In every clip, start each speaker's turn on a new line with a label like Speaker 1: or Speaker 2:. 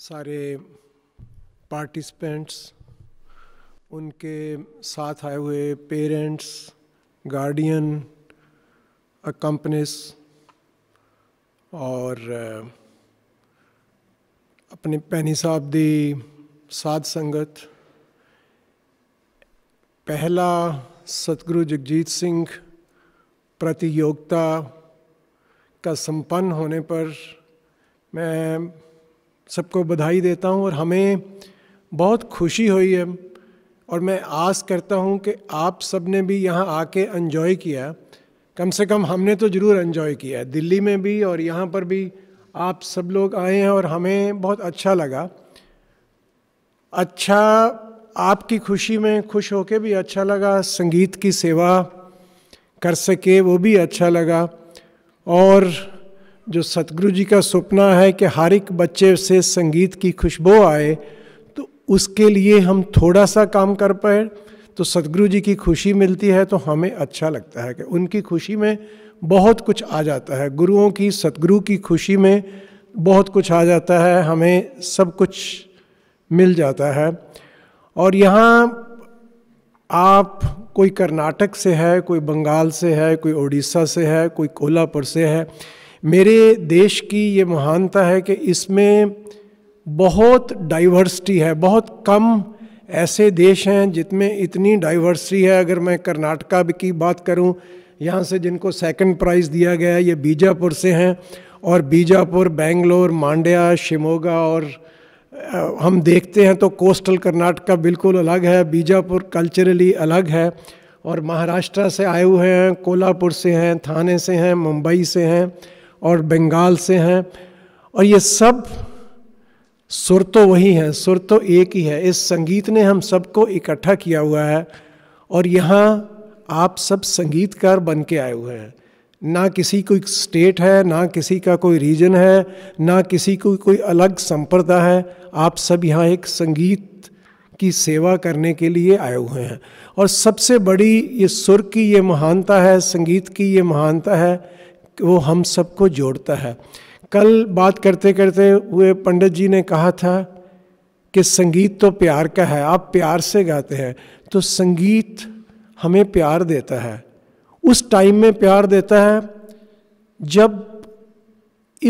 Speaker 1: सारे पार्टिसिपेंट्स उनके साथ आए हुए पेरेंट्स गार्डियन कंपनीस और uh, अपने पैनी साहब दी साध संगत पहला सतगुरु जगजीत सिंह प्रतियोगिता का संपन्न होने पर मैं सबको बधाई देता हूँ और हमें बहुत खुशी हुई है और मैं आस करता हूँ कि आप सब ने भी यहाँ आके इन्जॉय किया कम से कम हमने तो ज़रूर इन्जॉय किया दिल्ली में भी और यहाँ पर भी आप सब लोग आए हैं और हमें बहुत अच्छा लगा अच्छा आपकी खुशी में खुश होके भी अच्छा लगा संगीत की सेवा कर सके वो भी अच्छा लगा और जो सतगुरु जी का सपना है कि हर एक बच्चे से संगीत की खुशबू आए तो उसके लिए हम थोड़ा सा काम कर पाए तो सतगुरु जी की खुशी मिलती है तो हमें अच्छा लगता है कि उनकी खुशी में बहुत कुछ आ जाता है गुरुओं की सतगुरु की खुशी में बहुत कुछ आ जाता है हमें सब कुछ मिल जाता है और यहाँ आप कोई कर्नाटक से है कोई बंगाल से है कोई उड़ीसा से है कोई कोल्हापुर से है मेरे देश की ये महानता है कि इसमें बहुत डाइवर्सिटी है बहुत कम ऐसे देश हैं जितमें इतनी डाइवर्सिटी है अगर मैं कर्नाटका की बात करूं यहाँ से जिनको सेकंड प्राइज़ दिया गया है ये बीजापुर से हैं और बीजापुर बेंगलोर मांड्या शिमोगा और हम देखते हैं तो कोस्टल कर्नाटका बिल्कुल अलग है बीजापुर कल्चरली अलग है और महाराष्ट्र से आए हुए हैं कोल्हापुर से हैं थाने से हैं मुंबई से हैं और बंगाल से हैं और ये सब सुर तो वही हैं सुर तो एक ही है इस संगीत ने हम सबको इकट्ठा किया हुआ है और यहाँ आप सब संगीतकार बन के आए हुए हैं ना किसी कोई स्टेट है ना किसी का कोई रीजन है ना किसी को कोई अलग संप्रदा है आप सब यहाँ एक संगीत की सेवा करने के लिए आए हुए हैं और सबसे बड़ी ये सुर की ये महानता है संगीत की ये महानता है वो हम सबको जोड़ता है कल बात करते करते हुए पंडित जी ने कहा था कि संगीत तो प्यार का है आप प्यार से गाते हैं तो संगीत हमें प्यार देता है उस टाइम में प्यार देता है जब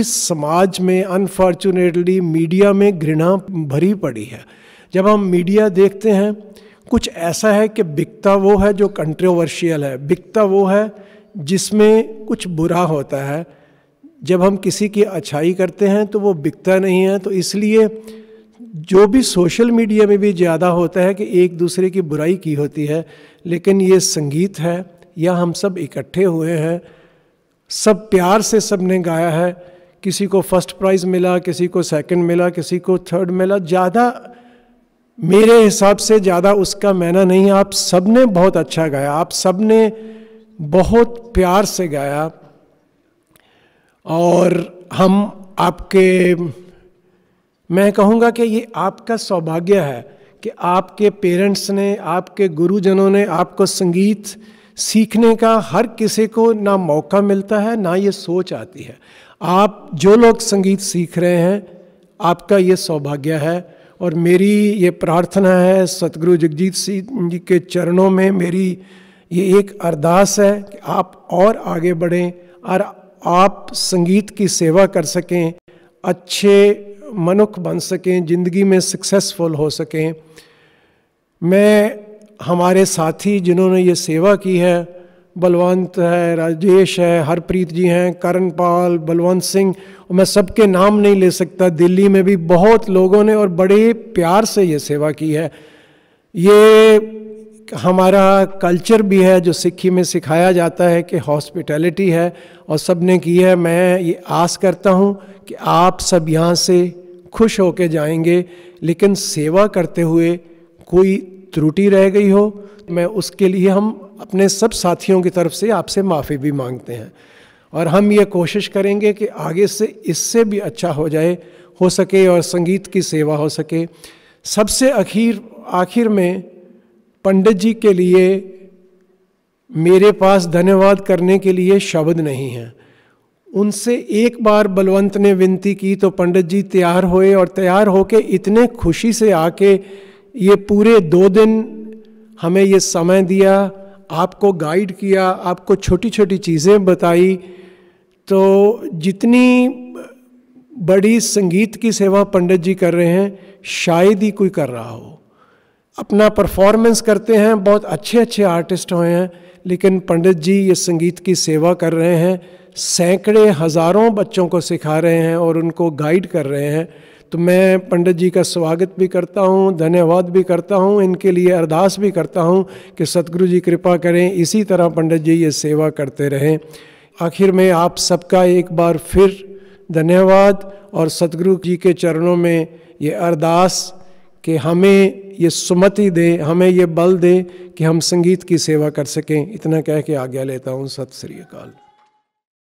Speaker 1: इस समाज में अनफॉर्चुनेटली मीडिया में घृणा भरी पड़ी है जब हम मीडिया देखते हैं कुछ ऐसा है कि बिकता वो है जो कंट्रोवर्शियल है बिकता वो है जिसमें कुछ बुरा होता है जब हम किसी की अच्छाई करते हैं तो वो बिकता नहीं है तो इसलिए जो भी सोशल मीडिया में भी ज़्यादा होता है कि एक दूसरे की बुराई की होती है लेकिन ये संगीत है या हम सब इकट्ठे हुए हैं सब प्यार से सब ने गाया है किसी को फर्स्ट प्राइज़ मिला किसी को सेकंड मिला किसी को थर्ड मिला ज़्यादा मेरे हिसाब से ज़्यादा उसका मैना नहीं आप सब ने बहुत अच्छा गाया आप सब ने बहुत प्यार से गाया और हम आपके मैं कहूँगा कि ये आपका सौभाग्य है कि आपके पेरेंट्स ने आपके गुरुजनों ने आपको संगीत सीखने का हर किसी को ना मौका मिलता है ना ये सोच आती है आप जो लोग संगीत सीख रहे हैं आपका ये सौभाग्य है और मेरी ये प्रार्थना है सतगुरु जगजीत सिंह जी के चरणों में मेरी ये एक अरदास है कि आप और आगे बढ़ें और आप संगीत की सेवा कर सकें अच्छे मनुख बन सकें ज़िंदगी में सक्सेसफुल हो सकें मैं हमारे साथी जिन्होंने ये सेवा की है बलवंत है राजेश है हरप्रीत जी हैं करण पाल बलवंत सिंह मैं सबके नाम नहीं ले सकता दिल्ली में भी बहुत लोगों ने और बड़े प्यार से ये सेवा की है ये हमारा कल्चर भी है जो सिक्खी में सिखाया जाता है कि हॉस्पिटैलिटी है और सब ने की है मैं ये आस करता हूँ कि आप सब यहाँ से खुश के जाएंगे लेकिन सेवा करते हुए कोई त्रुटि रह गई हो तो मैं उसके लिए हम अपने सब साथियों की तरफ से आपसे माफ़ी भी मांगते हैं और हम ये कोशिश करेंगे कि आगे से इससे भी अच्छा हो जाए हो सके और संगीत की सेवा हो सके सबसे आखिर आखिर में पंडित जी के लिए मेरे पास धन्यवाद करने के लिए शब्द नहीं हैं उनसे एक बार बलवंत ने विनती की तो पंडित जी तैयार हुए और तैयार होके इतने खुशी से आके ये पूरे दो दिन हमें ये समय दिया आपको गाइड किया आपको छोटी छोटी चीज़ें बताई तो जितनी बड़ी संगीत की सेवा पंडित जी कर रहे हैं शायद ही कोई कर रहा हो अपना परफॉर्मेंस करते हैं बहुत अच्छे अच्छे आर्टिस्ट हुए हैं लेकिन पंडित जी ये संगीत की सेवा कर रहे हैं सैकड़े हज़ारों बच्चों को सिखा रहे हैं और उनको गाइड कर रहे हैं तो मैं पंडित जी का स्वागत भी करता हूँ धन्यवाद भी करता हूँ इनके लिए अरदास भी करता हूँ कि सतगुरु जी कृपा करें इसी तरह पंडित जी ये सेवा करते रहें आखिर में आप सबका एक बार फिर धन्यवाद और सतगुरु जी के चरणों में ये अरदास कि हमें ये सुमति दे हमें ये बल दे कि हम संगीत की सेवा कर सकें इतना कह के आज्ञा लेता हूँ सत श्री अकाल